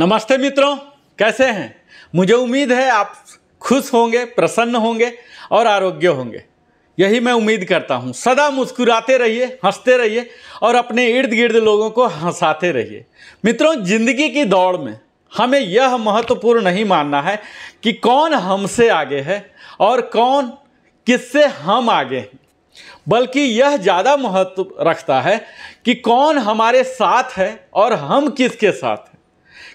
नमस्ते मित्रों कैसे हैं मुझे उम्मीद है आप खुश होंगे प्रसन्न होंगे और आरोग्य होंगे यही मैं उम्मीद करता हूँ सदा मुस्कुराते रहिए हंसते रहिए और अपने इर्द गिर्द लोगों को हंसाते रहिए मित्रों जिंदगी की दौड़ में हमें यह महत्वपूर्ण नहीं मानना है कि कौन हमसे आगे है और कौन किससे हम आगे हैं बल्कि यह ज़्यादा महत्व रखता है कि कौन हमारे साथ है और हम किसके साथ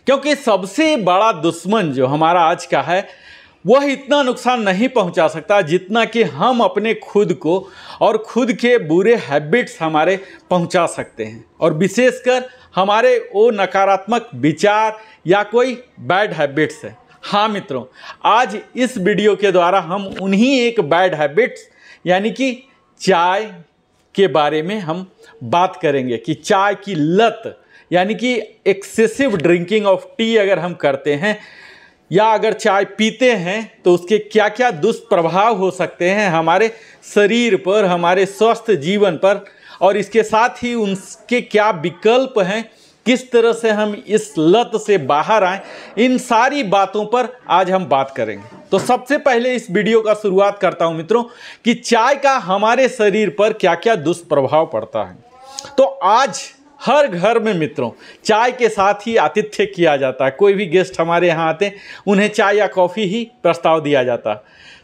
क्योंकि सबसे बड़ा दुश्मन जो हमारा आज का है वह इतना नुकसान नहीं पहुंचा सकता जितना कि हम अपने खुद को और खुद के बुरे हैबिट्स हमारे पहुंचा सकते हैं और विशेषकर हमारे वो नकारात्मक विचार या कोई बैड हैबिट्स है हाँ मित्रों आज इस वीडियो के द्वारा हम उन्हीं एक बैड हैबिट्स यानी कि चाय के बारे में हम बात करेंगे कि चाय की लत यानी कि एक्सेसिव ड्रिंकिंग ऑफ टी अगर हम करते हैं या अगर चाय पीते हैं तो उसके क्या क्या दुष्प्रभाव हो सकते हैं हमारे शरीर पर हमारे स्वस्थ जीवन पर और इसके साथ ही उनके क्या विकल्प हैं किस तरह से हम इस लत से बाहर आएं इन सारी बातों पर आज हम बात करेंगे तो सबसे पहले इस वीडियो का शुरुआत करता हूं मित्रों कि चाय का हमारे शरीर पर क्या क्या दुष्प्रभाव पड़ता है तो आज हर घर में मित्रों चाय के साथ ही आतिथ्य किया जाता है कोई भी गेस्ट हमारे यहाँ आते हैं उन्हें चाय या कॉफ़ी ही प्रस्ताव दिया जाता है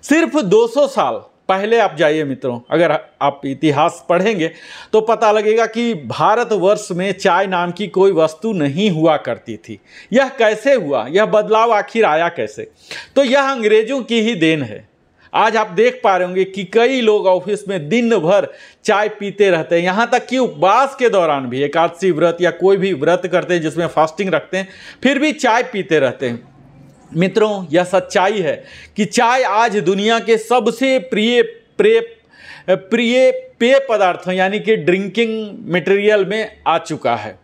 सिर्फ 200 साल पहले आप जाइए मित्रों अगर आप इतिहास पढ़ेंगे तो पता लगेगा कि भारतवर्ष में चाय नाम की कोई वस्तु नहीं हुआ करती थी यह कैसे हुआ यह बदलाव आखिर आया कैसे तो यह अंग्रेज़ों की ही देन है आज आप देख पा रहे होंगे कि कई लोग ऑफिस में दिन भर चाय पीते रहते हैं यहाँ तक कि उपवास के दौरान भी एकादशी व्रत या कोई भी व्रत करते हैं जिसमें फास्टिंग रखते हैं फिर भी चाय पीते रहते हैं मित्रों यह सच्चाई है कि चाय आज दुनिया के सबसे प्रिय प्रे प्रिय पेय पदार्थों यानी कि ड्रिंकिंग मटेरियल में आ चुका है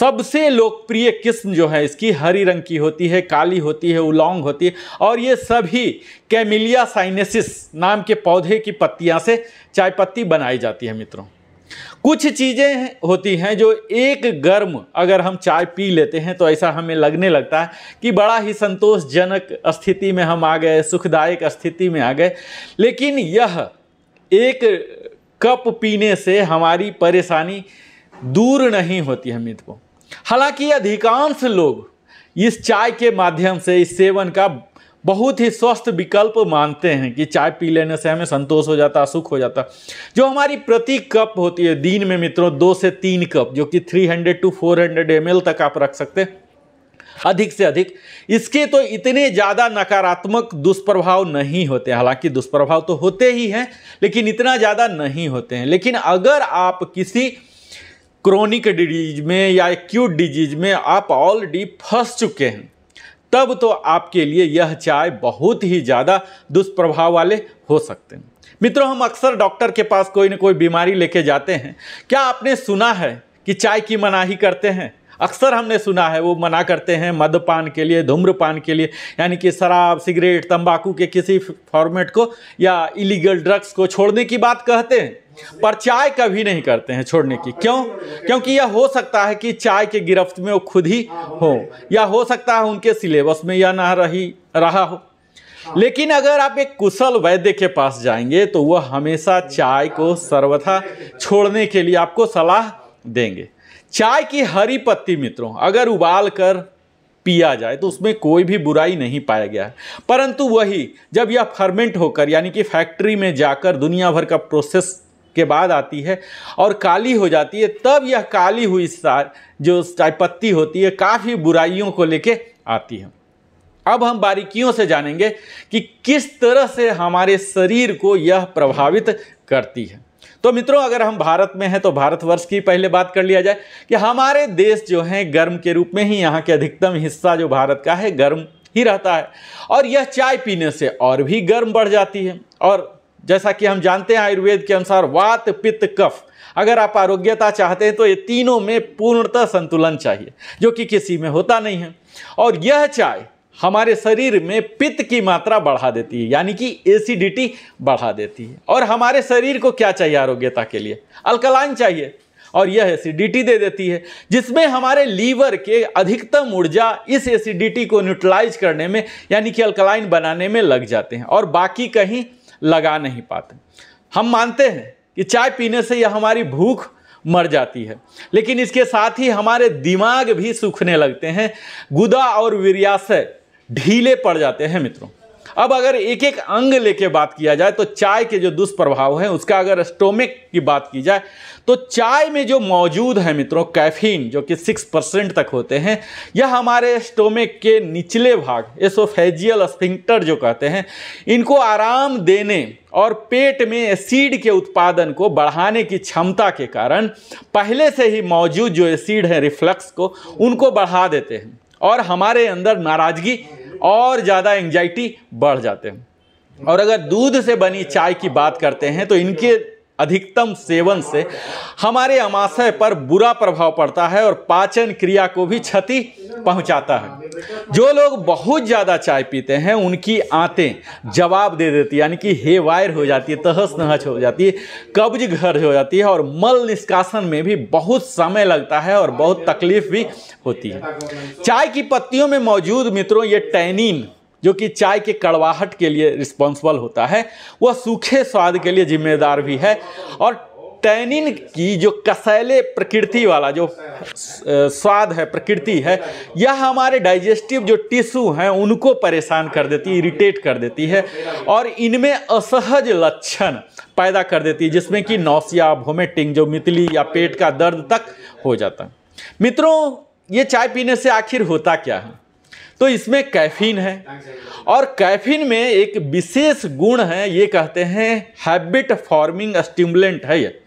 सबसे लोकप्रिय किस्म जो है इसकी हरी रंग की होती है काली होती है उलोंग होती है और ये सभी कैमिलिया साइनेसिस नाम के पौधे की पत्तियाँ से चाय पत्ती बनाई जाती है मित्रों कुछ चीज़ें होती हैं जो एक गर्म अगर हम चाय पी लेते हैं तो ऐसा हमें लगने लगता है कि बड़ा ही संतोषजनक स्थिति में हम आ गए सुखदायक स्थिति में आ गए लेकिन यह एक कप पीने से हमारी परेशानी दूर नहीं होती है मित्रों को हालांकि अधिकांश लोग इस चाय के माध्यम से इस सेवन का बहुत ही स्वस्थ विकल्प मानते हैं कि चाय पी लेने से हमें संतोष हो जाता सुख हो जाता जो हमारी प्रति कप होती है दिन में मित्रों दो से तीन कप जो कि 300 टू 400 हंड्रेड तक आप रख सकते हैं अधिक से अधिक इसके तो इतने ज़्यादा नकारात्मक दुष्प्रभाव नहीं होते हालांकि दुष्प्रभाव तो होते ही हैं लेकिन इतना ज़्यादा नहीं होते हैं लेकिन अगर आप किसी क्रोनिक डिजीज में या एक्यूट डिजीज में आप ऑलरेडी फंस चुके हैं तब तो आपके लिए यह चाय बहुत ही ज़्यादा दुष्प्रभाव वाले हो सकते हैं मित्रों हम अक्सर डॉक्टर के पास कोई ना कोई बीमारी लेके जाते हैं क्या आपने सुना है कि चाय की मनाही करते हैं अक्सर हमने सुना है वो मना करते हैं मद्यपान के लिए धूम्रपान के लिए यानी कि शराब सिगरेट तंबाकू के किसी फॉर्मेट को या इलीगल ड्रग्स को छोड़ने की बात कहते हैं पर चाय कभी नहीं करते हैं छोड़ने की क्यों क्योंकि यह हो सकता है कि चाय के गिरफ्त में वो खुद ही हो या हो सकता है उनके सिलेबस में यह ना रही रहा हो लेकिन अगर आप एक कुशल वैद्य के पास जाएंगे तो वह हमेशा चाय को सर्वथा छोड़ने के लिए आपको सलाह देंगे चाय की हरी पत्ती मित्रों अगर उबाल कर पिया जाए तो उसमें कोई भी बुराई नहीं पाया गया है परंतु वही जब यह फर्मेंट होकर यानी कि फैक्ट्री में जाकर दुनिया भर का प्रोसेस के बाद आती है और काली हो जाती है तब यह काली हुई सार जो चाय पत्ती होती है काफ़ी बुराइयों को लेके आती है अब हम बारीकियों से जानेंगे कि किस तरह से हमारे शरीर को यह प्रभावित करती है तो मित्रों अगर हम भारत में हैं तो भारतवर्ष की पहले बात कर लिया जाए कि हमारे देश जो हैं गर्म के रूप में ही यहाँ के अधिकतम हिस्सा जो भारत का है गर्म ही रहता है और यह चाय पीने से और भी गर्म बढ़ जाती है और जैसा कि हम जानते हैं आयुर्वेद के अनुसार वात पित्त कफ अगर आप आरोग्यता चाहते हैं तो ये तीनों में पूर्णतः संतुलन चाहिए जो कि किसी में होता नहीं है और यह चाय हमारे शरीर में पित्त की मात्रा बढ़ा देती है यानी कि एसिडिटी बढ़ा देती है और हमारे शरीर को क्या चाहिए आरोग्यता के लिए अल्कलाइन चाहिए और यह एसिडिटी दे देती है जिसमें हमारे लीवर के अधिकतम ऊर्जा इस एसिडिटी को न्यूट्रलाइज करने में यानी कि अल्कलाइन बनाने में लग जाते हैं और बाकी कहीं लगा नहीं पाते हम मानते हैं कि चाय पीने से यह हमारी भूख मर जाती है लेकिन इसके साथ ही हमारे दिमाग भी सूखने लगते हैं गुदा और वीर्याशय ढीले पड़ जाते हैं मित्रों अब अगर एक एक अंग लेके बात किया जाए तो चाय के जो दुष्प्रभाव हैं उसका अगर स्टोमिक की बात की जाए तो चाय में जो मौजूद है मित्रों कैफीन जो कि सिक्स परसेंट तक होते हैं यह हमारे स्टोमिक के निचले भाग एसोफेजियल स्पिंक्टर जो कहते हैं इनको आराम देने और पेट में एसिड के उत्पादन को बढ़ाने की क्षमता के कारण पहले से ही मौजूद जो एसिड है रिफ्लक्स को उनको बढ़ा देते हैं और हमारे अंदर नाराजगी और ज़्यादा एंगजाइटी बढ़ जाते हैं और अगर दूध से बनी चाय की बात करते हैं तो इनके अधिकतम सेवन से हमारे अमाशय पर बुरा प्रभाव पड़ता है और पाचन क्रिया को भी क्षति पहुंचाता है जो लोग बहुत ज़्यादा चाय पीते हैं उनकी आंतें जवाब दे देती है यानी कि हे वायर हो जाती है तहस नहस हो जाती है कब्ज घर हो जाती है और मल निष्कासन में भी बहुत समय लगता है और बहुत तकलीफ भी होती है चाय की पत्तियों में मौजूद मित्रों ये टैनिन जो कि चाय के कड़वाहट के लिए रिस्पॉन्सिबल होता है वह सूखे स्वाद के लिए जिम्मेदार भी है और टैनिन की जो कसैले प्रकृति वाला जो स्वाद है प्रकृति है यह हमारे डाइजेस्टिव जो टिश्यू हैं उनको परेशान कर देती है इरिटेट कर देती है और इनमें असहज लक्षण पैदा कर देती है जिसमें कि नौसिया वोमिटिंग जो मितली या पेट का दर्द तक हो जाता है मित्रों ये चाय पीने से आखिर होता क्या है तो इसमें कैफीन है और कैफीन में एक विशेष गुण है ये कहते हैं हैबिट फॉर्मिंग स्टिमुलेंट है ये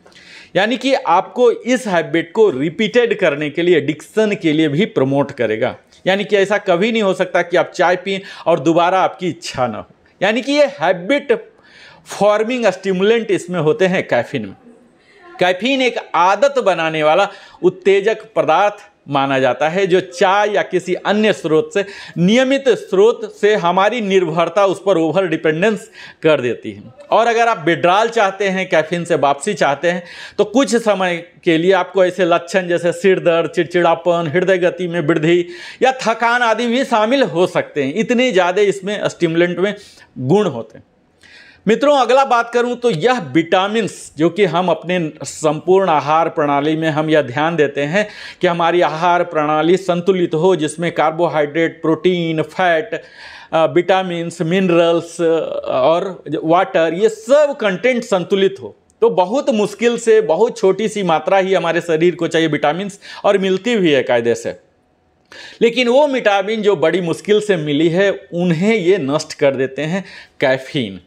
यानी कि आपको इस हैबिट को रिपीटेड करने के लिए एडिक्शन के लिए भी प्रमोट करेगा यानी कि ऐसा कभी नहीं हो सकता कि आप चाय पिए और दोबारा आपकी इच्छा ना हो यानी कि ये हैबिट फॉर्मिंग स्टिमुलेंट इसमें होते हैं कैफीन में कैफीन एक आदत बनाने वाला उत्तेजक पदार्थ माना जाता है जो चाय या किसी अन्य स्रोत से नियमित स्रोत से हमारी निर्भरता उस पर ओवर डिपेंडेंस कर देती है और अगर आप विड्राल चाहते हैं कैफीन से वापसी चाहते हैं तो कुछ समय के लिए आपको ऐसे लक्षण जैसे सिर दर्द चिड़चिड़ापन हृदय गति में वृद्धि या थकान आदि भी शामिल हो सकते हैं इतने ज़्यादा इसमें स्टिमुलेंट में गुण होते हैं मित्रों अगला बात करूं तो यह विटामिन जो कि हम अपने संपूर्ण आहार प्रणाली में हम यह ध्यान देते हैं कि हमारी आहार प्रणाली संतुलित हो जिसमें carbohydrate protein fat vitamin minerals और वाटर ये सब कंटेंट संतुलित हो तो बहुत मुश्किल से बहुत छोटी सी मात्रा ही हमारे शरीर को चाहिए विटामिन और मिलती भी है कायदे से लेकिन वो विटामिन जो बड़ी मुश्किल से मिली है उन्हें ये नष्ट कर देते हैं कैफीन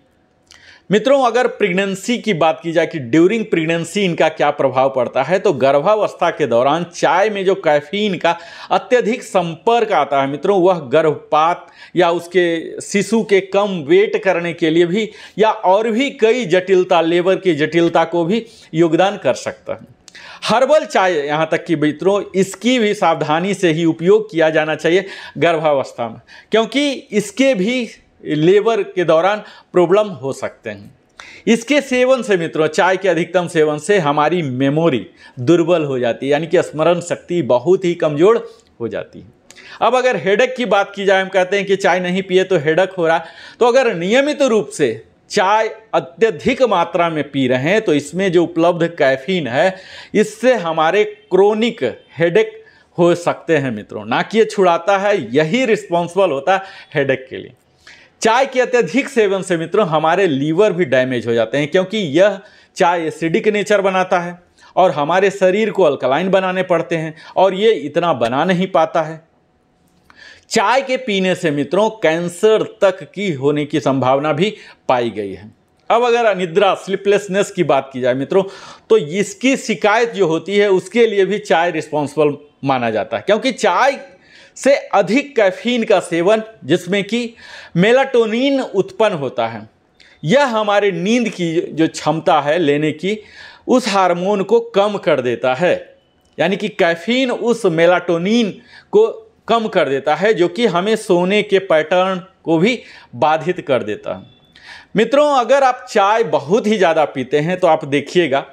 मित्रों अगर प्रेगनेंसी की बात की जाए कि ड्यूरिंग प्रेगनेंसी इनका क्या प्रभाव पड़ता है तो गर्भावस्था के दौरान चाय में जो कैफीन का अत्यधिक संपर्क आता है मित्रों वह गर्भपात या उसके शिशु के कम वेट करने के लिए भी या और भी कई जटिलता लेबर की जटिलता को भी योगदान कर सकता है हर्बल चाय यहाँ तक कि मित्रों इसकी भी सावधानी से ही उपयोग किया जाना चाहिए गर्भावस्था में क्योंकि इसके भी लेबर के दौरान प्रॉब्लम हो सकते हैं इसके सेवन से मित्रों चाय के अधिकतम सेवन से हमारी मेमोरी दुर्बल हो जाती है यानी कि स्मरण शक्ति बहुत ही कमज़ोर हो जाती है अब अगर हेडक की बात की जाए हम कहते हैं कि चाय नहीं पिए तो हेडक हो रहा तो अगर नियमित रूप से चाय अत्यधिक मात्रा में पी रहे हैं तो इसमें जो उपलब्ध कैफीन है इससे हमारे क्रोनिक हेडेक हो सकते हैं मित्रों ना कि ये छुड़ाता है यही रिस्पॉन्सिबल होता है हेडेक के लिए चाय के अत्यधिक सेवन से मित्रों हमारे लीवर भी डैमेज हो जाते हैं क्योंकि यह चाय एसिडिक नेचर बनाता है और हमारे शरीर को अल्कलाइन बनाने पड़ते हैं और ये इतना बना नहीं पाता है चाय के पीने से मित्रों कैंसर तक की होने की संभावना भी पाई गई है अब अगर अनिद्रा स्लिपलेसनेस की बात की जाए मित्रों तो इसकी शिकायत जो होती है उसके लिए भी चाय रिस्पॉन्सिबल माना जाता है क्योंकि चाय से अधिक कैफीन का सेवन जिसमें कि मेलाटोनिन उत्पन्न होता है यह हमारे नींद की जो क्षमता है लेने की उस हार्मोन को कम कर देता है यानी कि कैफीन उस मेलाटोनिन को कम कर देता है जो कि हमें सोने के पैटर्न को भी बाधित कर देता है मित्रों अगर आप चाय बहुत ही ज़्यादा पीते हैं तो आप देखिएगा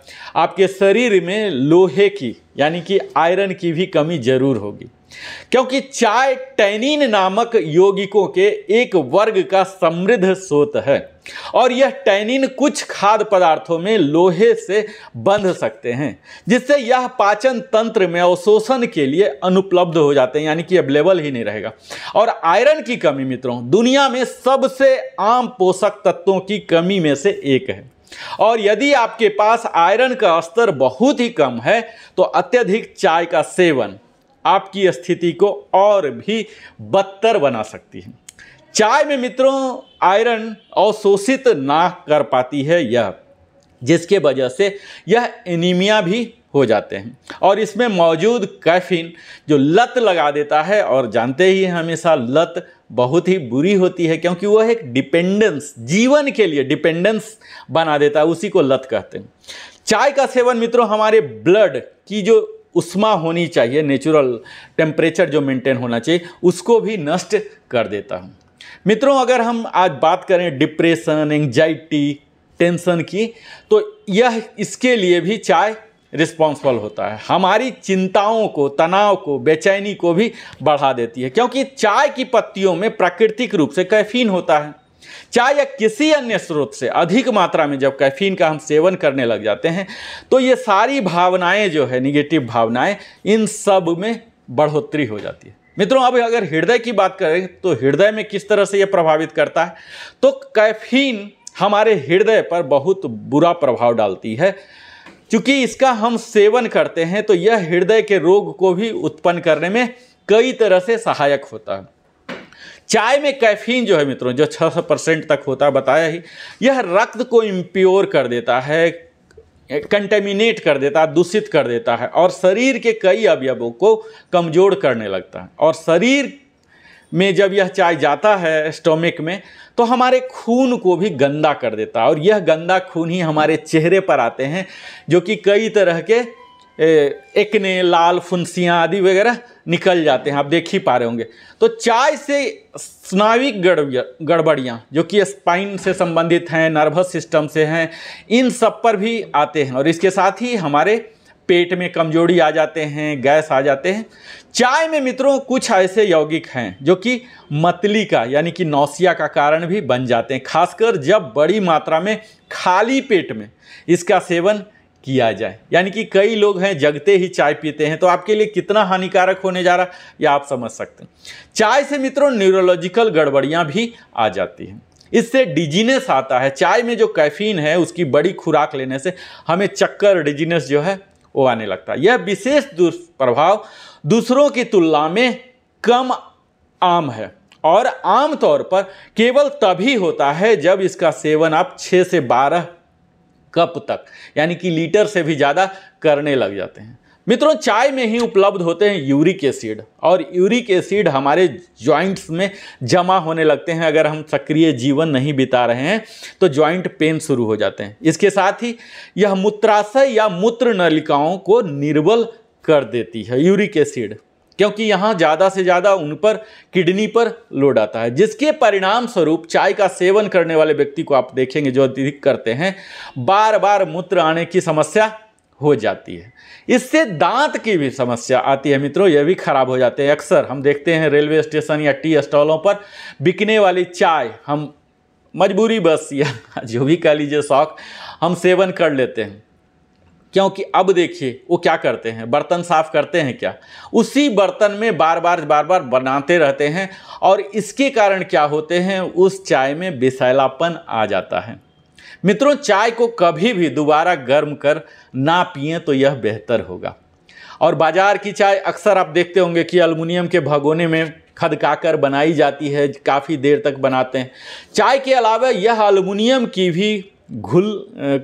आपके शरीर में लोहे की यानी कि आयरन की भी कमी ज़रूर होगी क्योंकि चाय टैनिन नामक यौगिकों के एक वर्ग का समृद्ध स्रोत है और यह टैनिन कुछ खाद्य पदार्थों में लोहे से बंध सकते हैं जिससे यह पाचन तंत्र में अवशोषण के लिए अनुपलब्ध हो जाते हैं यानी कि अवेलेबल ही नहीं रहेगा और आयरन की कमी मित्रों दुनिया में सबसे आम पोषक तत्वों की कमी में से एक है और यदि आपके पास आयरन का स्तर बहुत ही कम है तो अत्यधिक चाय का सेवन आपकी स्थिति को और भी बदतर बना सकती है चाय में मित्रों आयरन अवशोषित ना कर पाती है यह जिसके वजह से यह एनीमिया भी हो जाते हैं और इसमें मौजूद कैफीन जो लत लगा देता है और जानते ही हमेशा लत बहुत ही बुरी होती है क्योंकि वह एक डिपेंडेंस जीवन के लिए डिपेंडेंस बना देता है उसी को लत कहते हैं चाय का सेवन मित्रों हमारे ब्लड की जो उष्मा होनी चाहिए नेचुरल टेम्परेचर जो मेंटेन होना चाहिए उसको भी नष्ट कर देता हूँ मित्रों अगर हम आज बात करें डिप्रेशन एंगजाइटी टेंशन की तो यह इसके लिए भी चाय रिस्पॉन्सिबल होता है हमारी चिंताओं को तनाव को बेचैनी को भी बढ़ा देती है क्योंकि चाय की पत्तियों में प्राकृतिक रूप से कैफीन होता है चाय या किसी अन्य स्रोत से अधिक मात्रा में जब कैफीन का हम सेवन करने लग जाते हैं तो ये सारी भावनाएं जो है निगेटिव भावनाएं इन सब में बढ़ोतरी हो जाती है मित्रों अब अगर हृदय की बात करें तो हृदय में किस तरह से यह प्रभावित करता है तो कैफीन हमारे हृदय पर बहुत बुरा प्रभाव डालती है क्योंकि इसका हम सेवन करते हैं तो यह हृदय के रोग को भी उत्पन्न करने में कई तरह से सहायक होता है चाय में कैफीन जो है मित्रों जो 600 परसेंट तक होता है बताया ही यह रक्त को इम्प्योर कर देता है कंटेमिनेट कर देता है दूषित कर देता है और शरीर के कई अवयवों को कमज़ोर करने लगता है और शरीर में जब यह चाय जाता है स्टोमिक में तो हमारे खून को भी गंदा कर देता है और यह गंदा खून ही हमारे चेहरे पर आते हैं जो कि कई तरह के एक लाल फुंसियाँ आदि वगैरह निकल जाते हैं आप देख ही पा रहे होंगे तो चाय से स्नाविक गड़बड़ियाँ जो कि स्पाइन से संबंधित हैं नर्वस सिस्टम से हैं इन सब पर भी आते हैं और इसके साथ ही हमारे पेट में कमजोरी आ जाते हैं गैस आ जाते हैं चाय में मित्रों कुछ ऐसे यौगिक हैं जो कि मतली का यानी कि नौसिया का कारण भी बन जाते हैं खासकर जब बड़ी मात्रा में खाली पेट में इसका सेवन किया जाए यानी कि कई लोग हैं जगते ही चाय पीते हैं तो आपके लिए कितना हानिकारक होने जा रहा है यह आप समझ सकते हैं चाय से मित्रों न्यूरोलॉजिकल गड़बड़ियाँ भी आ जाती हैं इससे डिजीनेस आता है चाय में जो कैफीन है उसकी बड़ी खुराक लेने से हमें चक्कर डिजीनेस जो है वो आने लगता है यह विशेष दुष्प्रभाव दूसरों की तुलना में कम आम है और आमतौर पर केवल तभी होता है जब इसका सेवन आप 6 से 12 कप तक यानी कि लीटर से भी ज़्यादा करने लग जाते हैं मित्रों चाय में ही उपलब्ध होते हैं यूरिक एसिड और यूरिक एसिड हमारे जॉइंट्स में जमा होने लगते हैं अगर हम सक्रिय जीवन नहीं बिता रहे हैं तो जॉइंट पेन शुरू हो जाते हैं इसके साथ ही यह मूत्राशय या मूत्र नलिकाओं को निर्बल कर देती है यूरिक एसिड क्योंकि यहाँ ज़्यादा से ज़्यादा उन पर किडनी पर लोड आता है जिसके परिणाम स्वरूप चाय का सेवन करने वाले व्यक्ति को आप देखेंगे जो अधिक करते हैं बार बार मूत्र आने की समस्या हो जाती है इससे दांत की भी समस्या आती है मित्रों यह भी खराब हो जाते हैं अक्सर हम देखते हैं रेलवे स्टेशन या टी स्टॉलों पर बिकने वाली चाय हम मजबूरी बस या जो भी कह लीजिए शौक हम सेवन कर लेते हैं क्योंकि अब देखिए वो क्या करते हैं बर्तन साफ करते हैं क्या उसी बर्तन में बार बार बार बार बनाते रहते हैं और इसके कारण क्या होते हैं उस चाय में बिसैलापन आ जाता है मित्रों चाय को कभी भी दोबारा गर्म कर ना पिए तो यह बेहतर होगा और बाज़ार की चाय अक्सर आप देखते होंगे कि अलमुनियम के भगोने में खदकाकर बनाई जाती है काफ़ी देर तक बनाते हैं चाय के अलावा यह अलमुनियम की भी घुल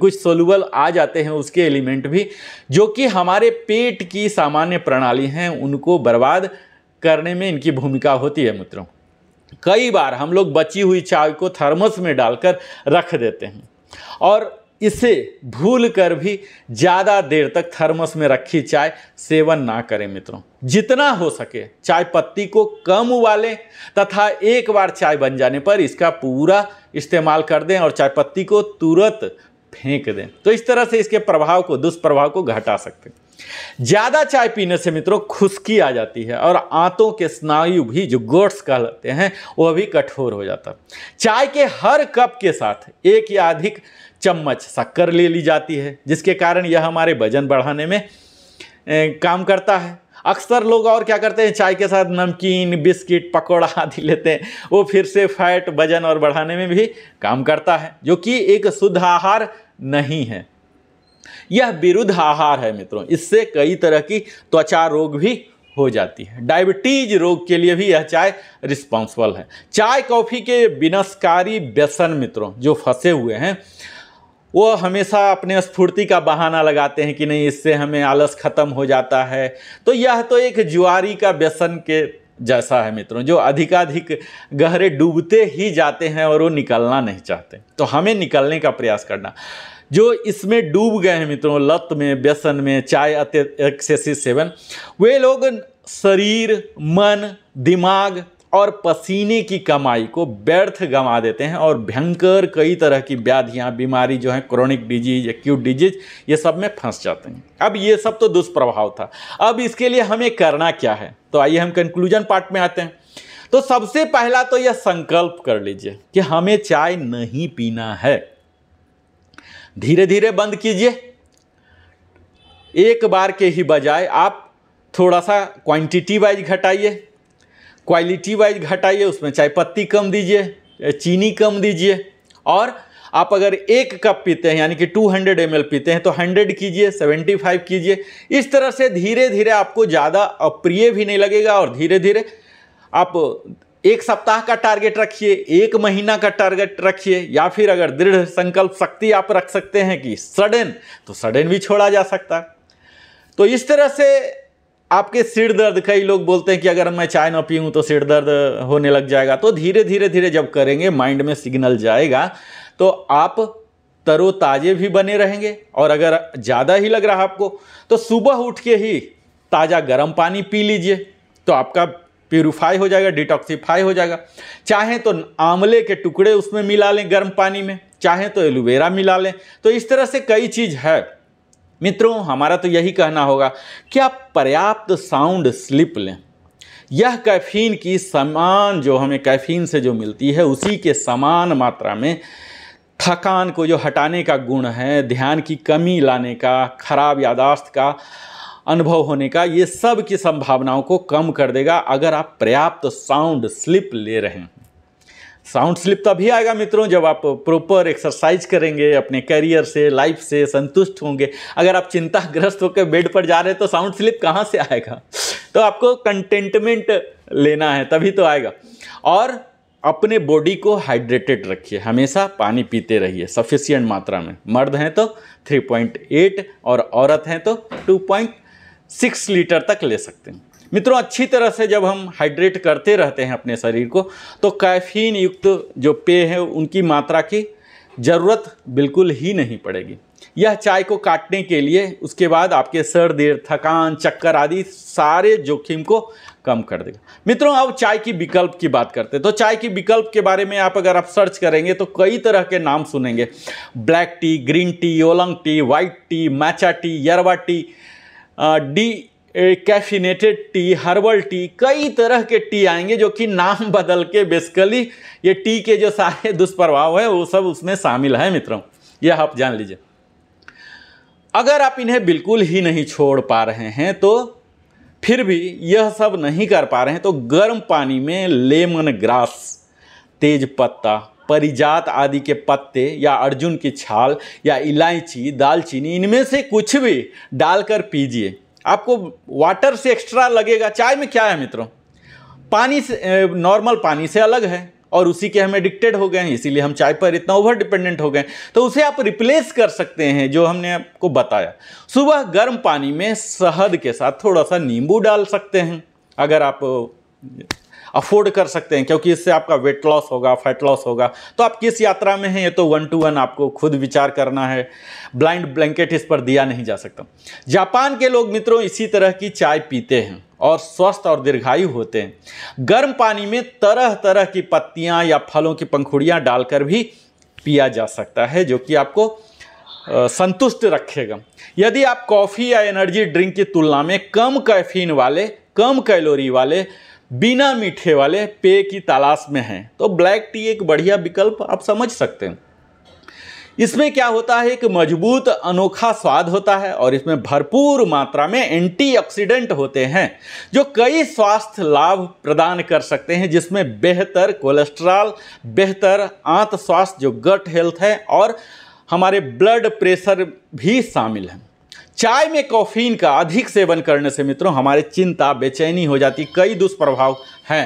कुछ सोलुबल आ जाते हैं उसके एलिमेंट भी जो कि हमारे पेट की सामान्य प्रणाली हैं उनको बर्बाद करने में इनकी भूमिका होती है मित्रों कई बार हम लोग बची हुई चाय को थर्मस में डालकर रख देते हैं और इसे भूल कर भी ज़्यादा देर तक थर्मस में रखी चाय सेवन ना करें मित्रों जितना हो सके चाय पत्ती को कम उबालें तथा एक बार चाय बन जाने पर इसका पूरा इस्तेमाल कर दें और चाय पत्ती को तुरंत फेंक दें तो इस तरह से इसके प्रभाव को दुष्प्रभाव को घटा सकते हैं ज़्यादा चाय पीने से मित्रों खुशकी आ जाती है और आंतों के स्नायु भी जो गोट्स कहलाते हैं वह भी कठोर हो जाता है चाय के हर कप के साथ एक या अधिक चम्मच शक्कर ले ली जाती है जिसके कारण यह हमारे वजन बढ़ाने में काम करता है अक्सर लोग और क्या करते हैं चाय के साथ नमकीन बिस्किट पकौड़ा आदि लेते हैं वो फिर से फैट वजन और बढ़ाने में भी काम करता है जो कि एक शुद्ध आहार नहीं है यह विरुद्ध आहार है मित्रों इससे कई तरह की त्वचा रोग भी हो जाती है डायबिटीज रोग के लिए भी यह चाय रिस्पॉन्सिबल है चाय कॉफ़ी के विनाशकारी व्यसन मित्रों जो फंसे हुए हैं वो हमेशा अपने स्फूर्ति का बहाना लगाते हैं कि नहीं इससे हमें आलस ख़त्म हो जाता है तो यह तो एक जुआरी का व्यसन के जैसा है मित्रों जो अधिकाधिक गहरे डूबते ही जाते हैं और वो निकलना नहीं चाहते तो हमें निकलने का प्रयास करना जो इसमें डूब गए हैं मित्रों लत में व्यसन में चाय अत्य एक्सेसिव सेवन वे लोग शरीर मन दिमाग और पसीने की कमाई को व्यर्थ गंवा देते हैं और भयंकर कई तरह की व्याधियाँ बीमारी जो है क्रोनिक डिजीज एक्यूट डिजीज ये सब में फंस जाते हैं अब ये सब तो दुष्प्रभाव था अब इसके लिए हमें करना क्या है तो आइए हम कंक्लूजन पार्ट में आते हैं तो सबसे पहला तो यह संकल्प कर लीजिए कि हमें चाय नहीं पीना है धीरे धीरे बंद कीजिए एक बार के ही बजाय आप थोड़ा सा क्वांटिटी वाइज घटाइए क्वालिटी वाइज घटाइए उसमें चाय पत्ती कम दीजिए चीनी कम दीजिए और आप अगर एक कप पीते हैं यानी कि 200 हंड्रेड पीते हैं तो 100 कीजिए 75 कीजिए इस तरह से धीरे धीरे आपको ज़्यादा अप्रिय भी नहीं लगेगा और धीरे धीरे आप एक सप्ताह का टारगेट रखिए एक महीना का टारगेट रखिए या फिर अगर दृढ़ संकल्प शक्ति आप रख सकते हैं कि सडन तो सडन भी छोड़ा जा सकता तो इस तरह से आपके सिर दर्द कई लोग बोलते हैं कि अगर मैं चाय ना पीऊँ तो सिर दर्द होने लग जाएगा तो धीरे धीरे धीरे जब करेंगे माइंड में सिग्नल जाएगा तो आप तरोताज़े भी बने रहेंगे और अगर ज़्यादा ही लग रहा है आपको तो सुबह उठ के ही ताज़ा गर्म पानी पी लीजिए तो आपका प्यूरिफाई हो जाएगा डिटॉक्सीफाई हो जाएगा चाहें तो आंवले के टुकड़े उसमें मिला लें गर्म पानी में चाहें तो एलोवेरा मिला लें तो इस तरह से कई चीज़ है मित्रों हमारा तो यही कहना होगा कि आप पर्याप्त साउंड स्लिप लें यह कैफीन की समान जो हमें कैफीन से जो मिलती है उसी के समान मात्रा में थकान को जो हटाने का गुण है ध्यान की कमी लाने का खराब यादाश्त का अनुभव होने का ये सब की संभावनाओं को कम कर देगा अगर आप पर्याप्त साउंड स्लिप ले रहे हैं साउंड स्लिप तो अभी आएगा मित्रों जब आप प्रॉपर एक्सरसाइज करेंगे अपने करियर से लाइफ से संतुष्ट होंगे अगर आप चिंताग्रस्त होकर बेड पर जा रहे हैं तो साउंड स्लिप कहाँ से आएगा तो आपको कंटेंटमेंट लेना है तभी तो आएगा और अपने बॉडी को हाइड्रेटेड रखिए हमेशा पानी पीते रहिए सफिशियंट मात्रा में मर्द हैं तो 3.8 और औरत हैं तो 2.6 लीटर तक ले सकते हैं मित्रों अच्छी तरह से जब हम हाइड्रेट करते रहते हैं अपने शरीर को तो कैफीन युक्त जो पेय है उनकी मात्रा की ज़रूरत बिल्कुल ही नहीं पड़ेगी यह चाय को काटने के लिए उसके बाद आपके सर देर थकान चक्कर आदि सारे जोखिम को कम कर देगा मित्रों अब चाय की विकल्प की बात करते हैं तो चाय की विकल्प के बारे में आप अगर आप सर्च करेंगे तो कई तरह के नाम सुनेंगे black tea green tea oolong tea white tea matcha tea yerba tea decaffeinated tea herbal tea कई तरह के टी आएंगे जो कि नाम बदल के बेसिकली ये टी के जो सारे दुष्प्रभाव हैं वो सब उसमें शामिल हैं मित्रों यह आप जान लीजिए अगर आप इन्हें बिल्कुल ही नहीं छोड़ पा रहे हैं तो फिर भी यह सब नहीं कर पा रहे हैं तो गर्म पानी में लेमन ग्रास तेज पत्ता परिजात आदि के पत्ते या अर्जुन की छाल या इलायची दालचीनी इनमें से कुछ भी डालकर पीजिए आपको वाटर से एक्स्ट्रा लगेगा चाय में क्या है मित्रों पानी से नॉर्मल पानी से अलग है और उसी के हम एडिक्टेड हो गए हैं इसीलिए हम चाय पर इतना ओवर डिपेंडेंट हो गए तो उसे आप रिप्लेस कर सकते हैं जो हमने आपको बताया सुबह गर्म पानी में शहद के साथ थोड़ा सा नींबू डाल सकते हैं अगर आप अफोर्ड कर सकते हैं क्योंकि इससे आपका वेट लॉस होगा फैट लॉस होगा तो आप किस यात्रा में हैं ये तो वन टू वन आपको खुद विचार करना है ब्लाइंड ब्लैंकेट इस पर दिया नहीं जा सकता जापान के लोग मित्रों इसी तरह की चाय पीते हैं और स्वस्थ और दीर्घायु होते हैं गर्म पानी में तरह तरह की पत्तियाँ या फलों की पंखुड़ियाँ डालकर भी पिया जा सकता है जो कि आपको संतुष्ट रखेगा यदि आप कॉफ़ी या एनर्जी ड्रिंक की तुलना में कम कैफीन वाले कम कैलोरी वाले बिना मीठे वाले पेय की तलाश में हैं तो ब्लैक टी एक बढ़िया विकल्प आप समझ सकते हैं इसमें क्या होता है कि मजबूत अनोखा स्वाद होता है और इसमें भरपूर मात्रा में एंटीऑक्सीडेंट होते हैं जो कई स्वास्थ्य लाभ प्रदान कर सकते हैं जिसमें बेहतर कोलेस्ट्रॉल बेहतर आंत स्वास्थ्य जो गट हेल्थ है और हमारे ब्लड प्रेशर भी शामिल हैं चाय में कॉफ़ीन का अधिक सेवन करने से मित्रों हमारे चिंता बेचैनी हो जाती कई दुष्प्रभाव हैं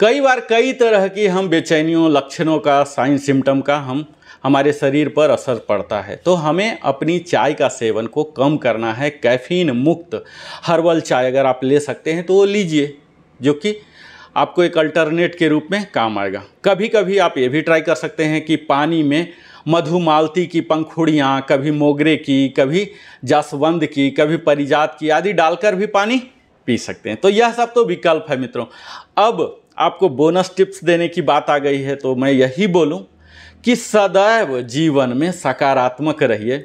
कई बार कई तरह की हम बेचैनियों लक्षणों का साइन सिम्टम का हम हमारे शरीर पर असर पड़ता है तो हमें अपनी चाय का सेवन को कम करना है कैफीन मुक्त हर्बल चाय अगर आप ले सकते हैं तो वो लीजिए जो कि आपको एक अल्टरनेट के रूप में काम आएगा कभी कभी आप ये भी ट्राई कर सकते हैं कि पानी में मधुमालती की पंखुड़ियाँ कभी मोगरे की कभी जासवंद की कभी परिजात की आदि डालकर भी पानी पी सकते हैं तो यह सब तो विकल्प है मित्रों अब आपको बोनस टिप्स देने की बात आ गई है तो मैं यही बोलूँ कि सदैव जीवन में सकारात्मक रहिए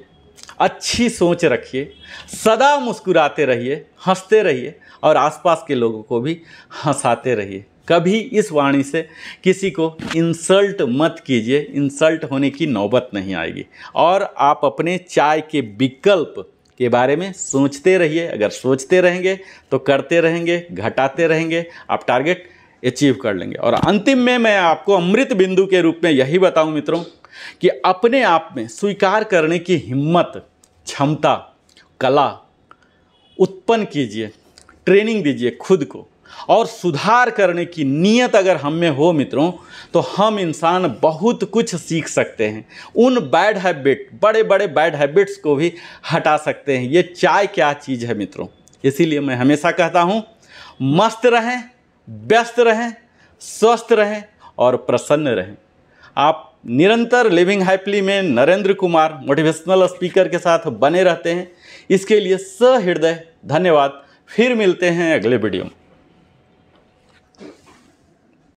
अच्छी सोच रखिए सदा मुस्कुराते रहिए हंसते रहिए और आसपास के लोगों को भी हंसाते रहिए कभी इस वाणी से किसी को इंसल्ट मत कीजिए इंसल्ट होने की नौबत नहीं आएगी और आप अपने चाय के विकल्प के बारे में सोचते रहिए अगर सोचते रहेंगे तो करते रहेंगे घटाते रहेंगे आप टारगेट अचीव कर लेंगे और अंतिम में मैं आपको अमृत बिंदु के रूप में यही बताऊं मित्रों कि अपने आप में स्वीकार करने की हिम्मत क्षमता कला उत्पन्न कीजिए ट्रेनिंग दीजिए खुद को और सुधार करने की नीयत अगर हम में हो मित्रों तो हम इंसान बहुत कुछ सीख सकते हैं उन बैड हैबिट बड़े बड़े बैड हैबिट्स को भी हटा सकते हैं ये चाय क्या चीज़ है मित्रों इसीलिए मैं हमेशा कहता हूँ मस्त रहें व्यस्त रहें स्वस्थ रहें और प्रसन्न रहें आप निरंतर लिविंग हैप्पली में नरेंद्र कुमार मोटिवेशनल स्पीकर के साथ बने रहते हैं इसके लिए सहृदय धन्यवाद फिर मिलते हैं अगले वीडियो में